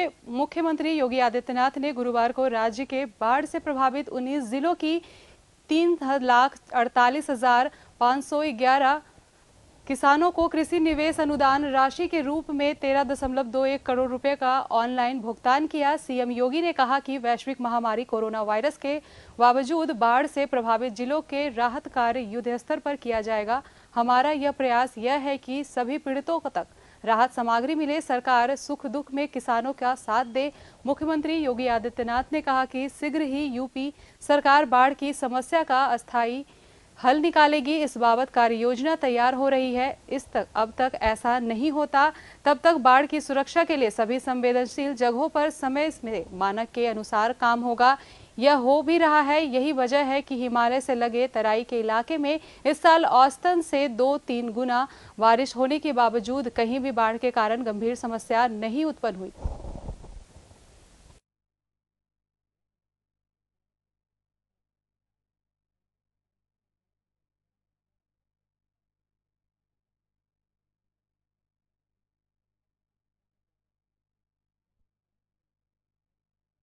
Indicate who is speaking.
Speaker 1: मुख्यमंत्री योगी आदित्यनाथ ने गुरुवार को राज्य के बाढ़ से प्रभावित 19 जिलों की तीन लाख अड़तालीस हजार पाँच सौ ग्यारह किसानों को कृषि निवेश अनुदान राशि के रूप में तेरह दशमलव दो एक करोड़ रुपए का ऑनलाइन भुगतान किया सीएम योगी ने कहा कि वैश्विक महामारी कोरोना वायरस के बावजूद बाढ़ से प्रभावित जिलों के राहत कार्य युद्ध स्तर पर किया जाएगा हमारा यह प्रयास यह है कि सभी पीड़ितों तक राहत सामग्री मिले सरकार सुख दुख में किसानों का साथ दे मुख्यमंत्री योगी आदित्यनाथ ने कहा कि शीघ्र ही यूपी सरकार बाढ़ की समस्या का अस्थायी हल निकालेगी इस बाबत कार्य योजना तैयार हो रही है इस तक अब तक ऐसा नहीं होता तब तक बाढ़ की सुरक्षा के लिए सभी संवेदनशील जगहों पर समय में मानक के अनुसार काम होगा यह हो भी रहा है यही वजह है कि हिमालय से लगे तराई के इलाके में इस साल औसतन से दो तीन गुना बारिश होने के बावजूद कहीं भी बाढ़ के कारण गंभीर समस्या नहीं उत्पन्न हुई